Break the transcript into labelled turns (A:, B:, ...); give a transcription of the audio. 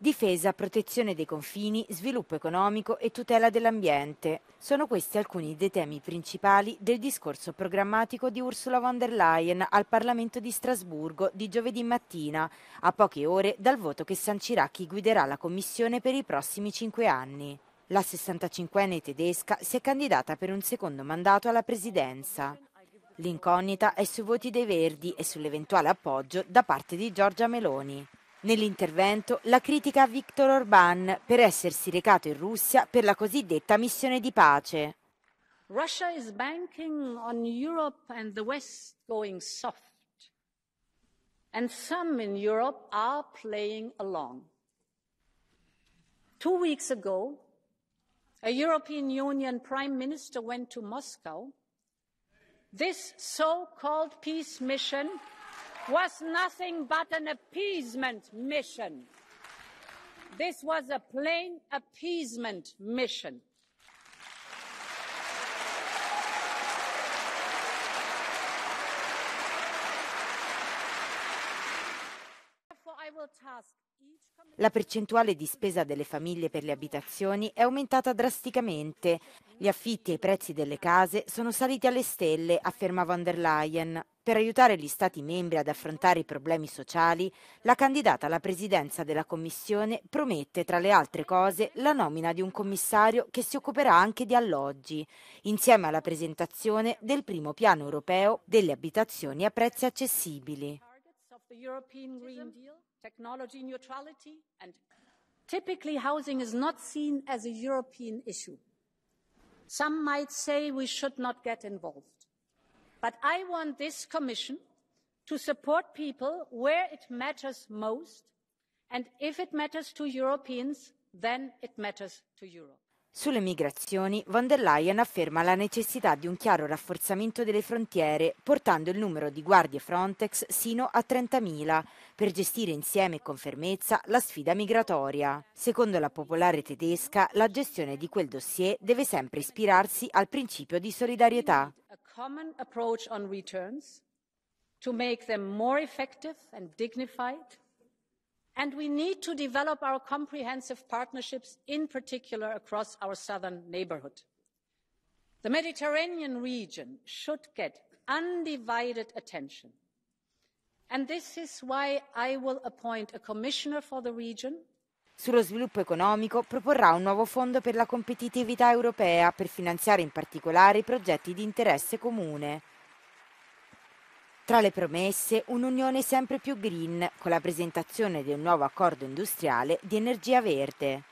A: Difesa, protezione dei confini, sviluppo economico e tutela dell'ambiente. Sono questi alcuni dei temi principali del discorso programmatico di Ursula von der Leyen al Parlamento di Strasburgo di giovedì mattina, a poche ore dal voto che sancirà chi guiderà la Commissione per i prossimi cinque anni. La 65enne tedesca si è candidata per un secondo mandato alla presidenza. L'incognita è sui voti dei Verdi e sull'eventuale appoggio da parte di Giorgia Meloni. Nell'intervento la critica a Viktor Orban per essersi recato in Russia per la cosiddetta missione di pace.
B: Russia is banking on Europe and the West going soft. And some in Europe are playing along. Two weeks ago, a European Union Prime Minister went to Moscow. This so called peace mission was nothing but an appeasement mission. This was a plain appeasement mission.
A: Therefore, I will task La percentuale di spesa delle famiglie per le abitazioni è aumentata drasticamente. Gli affitti e i prezzi delle case sono saliti alle stelle, afferma von der Leyen. Per aiutare gli Stati membri ad affrontare i problemi sociali, la candidata alla presidenza della Commissione promette, tra le altre cose, la nomina di un commissario che si occuperà anche di alloggi, insieme alla presentazione del primo piano europeo delle abitazioni a prezzi
B: accessibili. technology neutrality, and typically housing is not seen as a European issue. Some might say we should not get involved. But I want this Commission to support people where it matters most. And if it matters to Europeans, then it matters to Europe.
A: Sulle migrazioni, von der Leyen afferma la necessità di un chiaro rafforzamento delle frontiere, portando il numero di guardie Frontex sino a 30.000, per gestire insieme e con fermezza la sfida migratoria. Secondo la popolare tedesca, la gestione di quel dossier deve sempre ispirarsi al principio di solidarietà.
B: to make them more effective and dignified and we need to develop our comprehensive partnerships in particular across our southern neighbourhood. the mediterranean region should get undivided attention and this is why i will appoint a commissioner for the region
A: Sullo sviluppo economico proporrà un nuovo fondo per la competitività europea per finanziare in particolare i progetti di interesse comune. Tra le promesse, un'unione sempre più green, con la presentazione di un nuovo accordo industriale di energia verde.